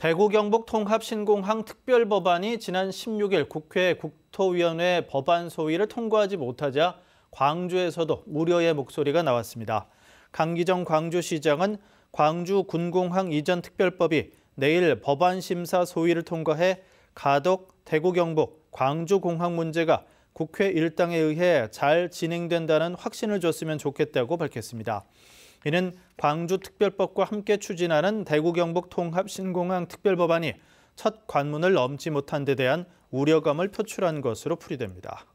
대구 경북 통합 신공항 특별 법안이 지난 16일 국회 국토위원회 법안 소위를 통과하지 못하자 광주에서도 우려의 목소리가 나왔습니다. 강기정 광주시장은 광주 군공항 이전 특별법이 내일 법안 심사 소위를 통과해 가덕, 대구 경북, 광주 공항 문제가 국회 일당에 의해 잘 진행된다는 확신을 줬으면 좋겠다고 밝혔습니다. 이는 광주특별법과 함께 추진하는 대구경북 통합신공항 특별법안이 첫 관문을 넘지 못한 데 대한 우려감을 표출한 것으로 풀이됩니다.